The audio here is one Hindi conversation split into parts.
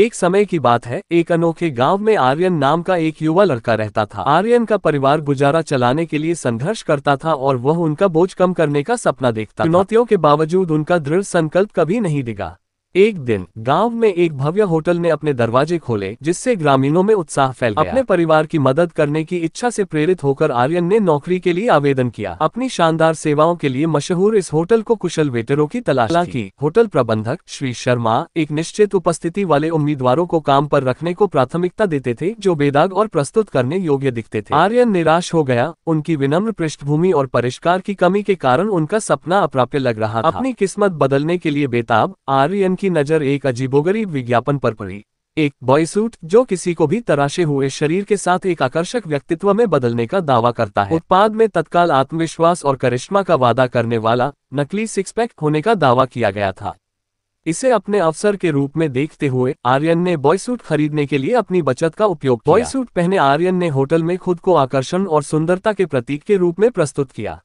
एक समय की बात है एक अनोखे गांव में आर्यन नाम का एक युवा लड़का रहता था आर्यन का परिवार गुजारा चलाने के लिए संघर्ष करता था और वह उनका बोझ कम करने का सपना देखता चुनौतियों के बावजूद उनका दृढ़ संकल्प कभी नहीं दिगा एक दिन गांव में एक भव्य होटल ने अपने दरवाजे खोले जिससे ग्रामीणों में उत्साह फैल गया। अपने परिवार की मदद करने की इच्छा से प्रेरित होकर आर्यन ने नौकरी के लिए आवेदन किया अपनी शानदार सेवाओं के लिए मशहूर इस होटल को कुशल वेटरों की तलाश की होटल प्रबंधक श्री शर्मा एक निश्चित उपस्थिति वाले उम्मीदवारों को काम पर रखने को प्राथमिकता देते थे जो बेदाग और प्रस्तुत करने योग्य दिखते थे आर्यन निराश हो गया उनकी विनम्र पृष्ठभूमि और परिष्कार की कमी के कारण उनका सपना अप्राप्य लग रहा अपनी किस्मत बदलने के लिए बेताब आर्यन की की नज़र एक अजीबोगरीब विज्ञापन पर पड़ी एक बॉयसूट जो किसी को भी तराशे हुए शरीर के साथ एक आकर्षक व्यक्तित्व में बदलने का दावा करता है उत्पाद में तत्काल आत्मविश्वास और करिश्मा का वादा करने वाला नकली सिक्स पैक होने का दावा किया गया था इसे अपने अवसर के रूप में देखते हुए आर्यन ने बॉयसूट खरीदने के लिए अपनी बचत का उपयोग बॉयसूट पहने आर्यन ने होटल में खुद को आकर्षण और सुंदरता के प्रतीक के रूप में प्रस्तुत किया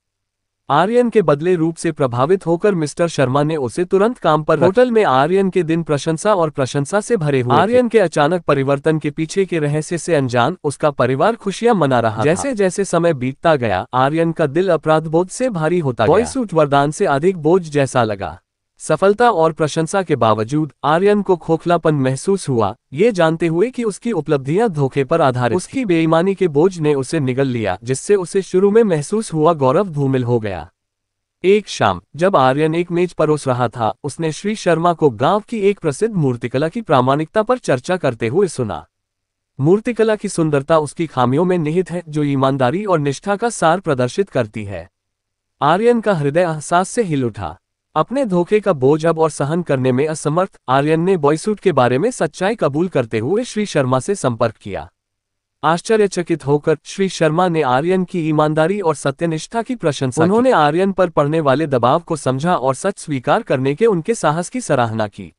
आर्यन के बदले रूप से प्रभावित होकर मिस्टर शर्मा ने उसे तुरंत काम पर होटल में आर्यन के दिन प्रशंसा और प्रशंसा से भरे हुए आर्यन के अचानक परिवर्तन के पीछे के रहस्य से अनजान उसका परिवार खुशियां मना रहा जैसे जैसे समय बीतता गया आर्यन का दिल अपराध बोध से भारी होता बॉयसूट वरदान से अधिक बोझ जैसा लगा सफलता और प्रशंसा के बावजूद आर्यन को खोखलापन महसूस हुआ ये जानते हुए कि उसकी उपलब्धियां धोखे पर आधारित उसकी बेईमानी के बोझ ने उसे निगल लिया जिससे उसे शुरू में महसूस हुआ गौरव धूमिल हो गया एक शाम जब आर्यन एक मेज परोस रहा था उसने श्री शर्मा को गांव की एक प्रसिद्ध मूर्तिकला की प्रामाणिकता पर चर्चा करते हुए सुना मूर्तिकला की सुंदरता उसकी खामियों में निहित है जो ईमानदारी और निष्ठा का सार प्रदर्शित करती है आर्यन का हृदय अहसास से हिल उठा अपने धोखे का बोझ अब और सहन करने में असमर्थ आर्यन ने बॉयसूट के बारे में सच्चाई कबूल करते हुए श्री शर्मा से संपर्क किया आश्चर्यचकित होकर श्री शर्मा ने आर्यन की ईमानदारी और सत्यनिष्ठा की प्रशंसा उन्होंने आर्यन पर पड़ने वाले दबाव को समझा और सच स्वीकार करने के उनके साहस की सराहना की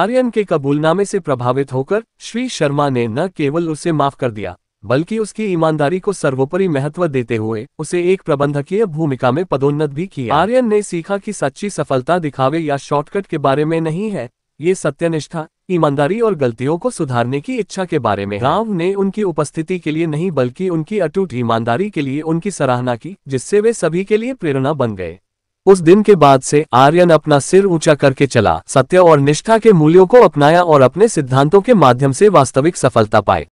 आर्यन के कबूलनामे से प्रभावित होकर श्री शर्मा ने न केवल उसे माफ कर दिया बल्कि उसकी ईमानदारी को सर्वोपरि महत्व देते हुए उसे एक प्रबंधकीय भूमिका में पदोन्नत भी किया आर्यन ने सीखा कि सच्ची सफलता दिखावे या शॉर्टकट के बारे में नहीं है ये सत्यनिष्ठा ईमानदारी और गलतियों को सुधारने की इच्छा के बारे में राव ने उनकी उपस्थिति के लिए नहीं बल्कि उनकी अटूट ईमानदारी के लिए उनकी सराहना की जिससे वे सभी के लिए प्रेरणा बन गए उस दिन के बाद से आर्यन अपना सिर ऊंचा करके चला सत्य और निष्ठा के मूल्यों को अपनाया और अपने सिद्धांतों के माध्यम से वास्तविक सफलता पाए